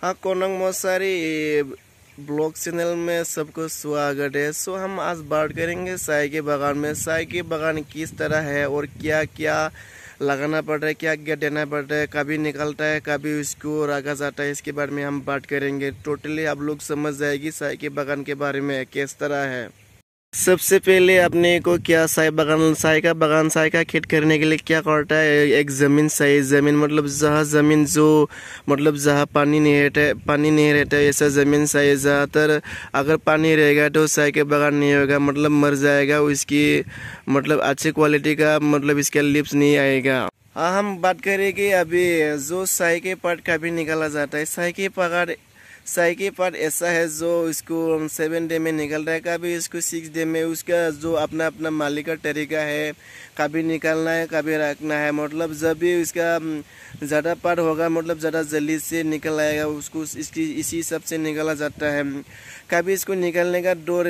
हाँ कोनंग मोसारी blog channel में सबको स्वागत है सो हम आज बात करेंगे साय के बागान में साय के बागान किस तरह है और क्या क्या लगाना पड़ रहा है क्या क्या देना पड़ रहा है कभी निकलता है कभी उसको रखा जाता है इसके बारे में हम बात करेंगे टोटली आप लोग समझ जाएगी साय के बागान के बारे में किस तरह है सबसे पहले अपने को क्या साय बगान साय का बगान साय का खेत करने के लिए क्या करता है एक ज़मीन सही ज़मीन मतलब जहाँ ज़मीन जो मतलब जहाँ पानी नहीं रहता पानी नहीं रहता ऐसा ज़मीन सही ज़्यादातर अगर पानी रहेगा तो साय का बगान नहीं होगा मतलब मर जाएगा उसकी मतलब अच्छी क्वालिटी का मतलब इसका लिप्स नहीं आएगा हाँ हम बात करेंगे अभी जो साई के पार्ट का भी निकाला जाता है साई के पगार साइकिल पार्ट ऐसा है जो इसको सेवन डे में निकल रहा है कभी इसको सिक्स डे में उसका जो अपना अपना मालिक का तरीका है कभी निकालना है कभी रखना है मतलब जब भी उसका हम्म, ज़्यादा पार्ट होगा मतलब ज़्यादा जल्दी से निकल आएगा उसको इसकी इसी हिसाब से निकाला जाता है कभी इसको निकालने का दो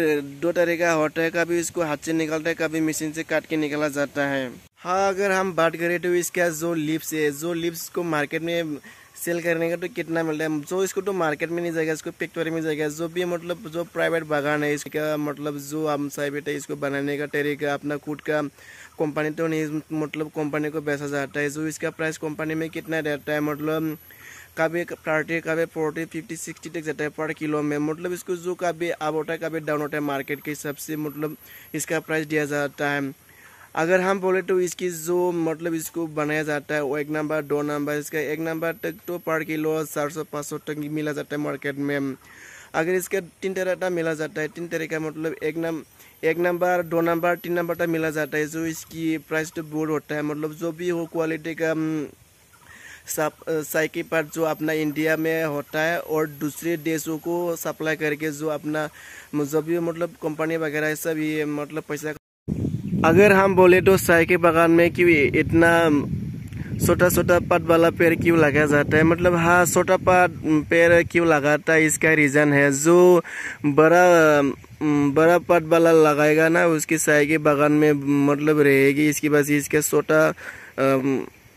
दो तरीका होता है कभी इसको हाथ से निकालता है कभी मशीन से काट के निकाला जाता है हाँ अगर हम बात करें तो इसका जो लिप्स है जो लिप्स को मार्केट में सेल करने का तो कितना मिल रहा है जो इसको तो मार्केट में नहीं जाएगा इसको फैक्ट्री में जाएगा जो भी मतलब जो प्राइवेट बागान है इसका मतलब जो हम साहब है इसको बनाने का तरीका अपना खुद का कंपनी तो नहीं मतलब कंपनी को बेचा जाता है जो इसका प्राइस कंपनी में कितना रहता है मतलब कभी थर्टी कभी फोर्टी फिफ्टी सिक्सटी तक जाता है पर किलो में मतलब इसको जो कभी अप होता है कभी डाउन होता है मार्केट के हिसाब से मतलब इसका प्राइस दिया जाता है अगर हम बोले तो इसकी जो मतलब इसको बनाया जाता है वो एक नंबर दो नंबर इसका एक नंबर तक तो पर किलो चार सौ पाँच सौ तक मिला जाता है मार्केट में अगर इसका तीन तरह का मिला जाता है तीन तरह का मतलब एक नम एक नंबर दो नंबर तीन नंबर का मिला जाता है जो इसकी प्राइस तो बोर्ड होता है मतलब जो भी हो क्वालिटी का साइकिल पार्ट जो अपना इंडिया में होता है और दूसरे देशों को सप्लाई करके जो अपना जो भी मतलब कंपनी वगैरह सब ये मतलब पैसा अगर हम बोले तो चाय के बागान में क्यों इतना छोटा छोटा पत वाला पेड़ क्यों लगाया जाता है मतलब हाँ छोटा पत पेड़ क्यों लगाता है इसका रीज़न है जो बड़ा बड़ा पट वाला लगाएगा ना उसकी साय के बागान में मतलब रहेगी इसकी बाद इसका छोटा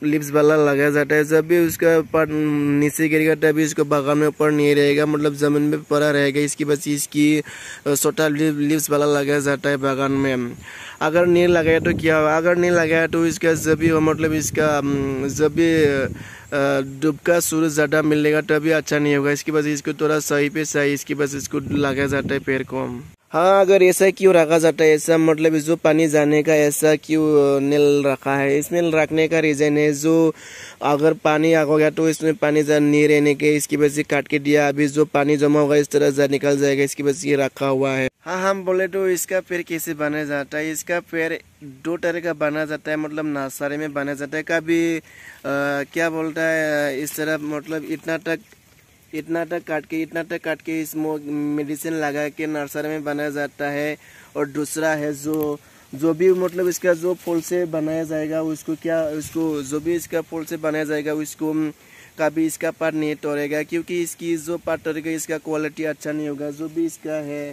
लिप्स वाला लगाया जाता है जब भी उसका पट नीचे गिरेगा तभी उसको बागान में ऊपर नहीं रहेगा मतलब ज़मीन में पड़ा रहेगा इसकी बस इसकी छोटा लिप्स वाला लगाया जाता है बागान में अगर नहीं लगाया तो क्या होगा अगर नहीं लगाया तो इसका जब भी मतलब इसका जब भी डुबका सूरज ज़्यादा मिलेगा तभी अच्छा नहीं होगा इसकी बस इसको थोड़ा सही पे सही इसकी बस इसको लगाया जाता है पेड़ को हम हाँ अगर ऐसा क्यों रखा जाता है ऐसा मतलब जो पानी जाने का ऐसा क्यों नील रखा है इस नील रखने का रीज़न है जो अगर पानी आ गया तो इसमें पानी जा नहीं रहने के इसकी वजह से काट के दिया अभी जो पानी जमा होगा इस तरह जा निकल जाएगा इसकी वजह से रखा हुआ है हाँ हम बोले तो इसका पेड़ कैसे बनाया जाता है इसका पेड़ दो तरह का बना जाता है मतलब नर्सरी में बना जाता है कभी आ, क्या बोलता है इस तरह मतलब इतना तक इतना तक काट के इतना तक काट के इस मेडिसिन लगा के नर्सरी में बनाया जाता है और दूसरा है जो जो भी मतलब इसका जो फूल से बनाया जाएगा उसको क्या उसको जो भी इसका फूल से बनाया जाएगा उसको कभी इसका पार्ट नहीं तोड़ेगा क्योंकि इसकी जो पार्ट तोड़ेगा इसका क्वालिटी अच्छा नहीं होगा जो भी इसका है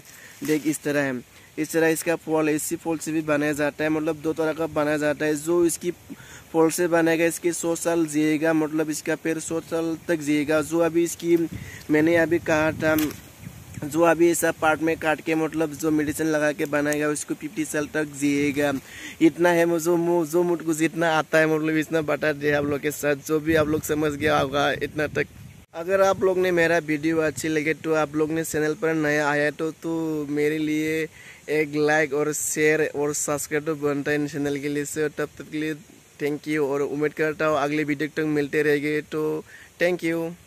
देख इस तरह है इस तरह इसका फॉल इसी फॉल से भी बनाया जाता है मतलब दो तरह का बनाया जाता है जो इसकी फॉल से बनेगा इसके सौ साल जिएगा मतलब इसका पेड़ सौ साल तक जिएगा जो अभी इसकी मैंने अभी कहा था जो अभी ऐसा पार्ट में काट के मतलब जो मेडिसिन लगा के बनाएगा उसको फिफ्टी साल तक जिएगा इतना है जो मुठ को जितना आता है मतलब इतना बता दिया आप लोग के साथ जो भी आप लोग समझ गया होगा इतना तक अगर आप लोग ने मेरा वीडियो अच्छी लगे तो आप लोग ने चैनल पर नया आया तो तो मेरे लिए एक लाइक और शेयर और सब्सक्राइब तो बनता है चैनल के लिए से तब तक के लिए थैंक यू और उम्मीद करता हूँ अगले वीडियो तक मिलते रहेंगे तो थैंक यू